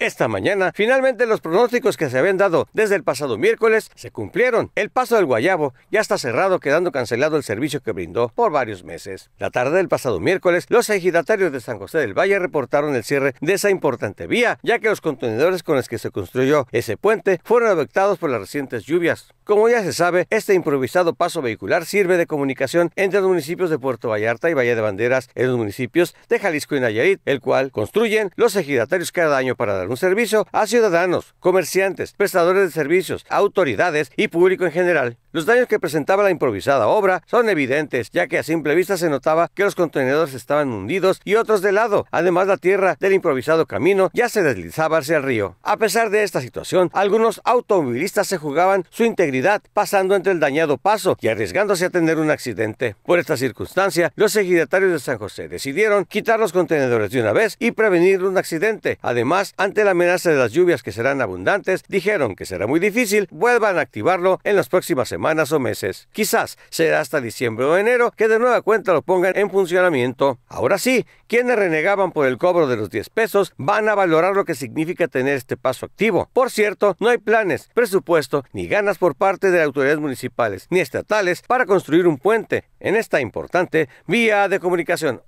Esta mañana, finalmente los pronósticos que se habían dado desde el pasado miércoles se cumplieron. El paso del Guayabo ya está cerrado, quedando cancelado el servicio que brindó por varios meses. La tarde del pasado miércoles, los ejidatarios de San José del Valle reportaron el cierre de esa importante vía, ya que los contenedores con los que se construyó ese puente fueron afectados por las recientes lluvias. Como ya se sabe, este improvisado paso vehicular sirve de comunicación entre los municipios de Puerto Vallarta y Valle de Banderas en los municipios de Jalisco y Nayarit, el cual construyen los ejidatarios cada año para dar un servicio a ciudadanos, comerciantes, prestadores de servicios, autoridades y público en general. Los daños que presentaba la improvisada obra son evidentes, ya que a simple vista se notaba que los contenedores estaban hundidos y otros de lado. Además, la tierra del improvisado camino ya se deslizaba hacia el río. A pesar de esta situación, algunos automovilistas se jugaban su integridad pasando entre el dañado paso y arriesgándose a tener un accidente. Por esta circunstancia, los ejidatarios de San José decidieron quitar los contenedores de una vez y prevenir un accidente. Además, han la amenaza de las lluvias que serán abundantes, dijeron que será muy difícil vuelvan a activarlo en las próximas semanas o meses. Quizás será hasta diciembre o enero que de nueva cuenta lo pongan en funcionamiento. Ahora sí, quienes renegaban por el cobro de los 10 pesos van a valorar lo que significa tener este paso activo. Por cierto, no hay planes, presupuesto ni ganas por parte de autoridades municipales ni estatales para construir un puente en esta importante vía de comunicación.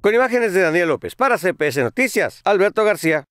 Con imágenes de Daniel López para CPS Noticias, Alberto García.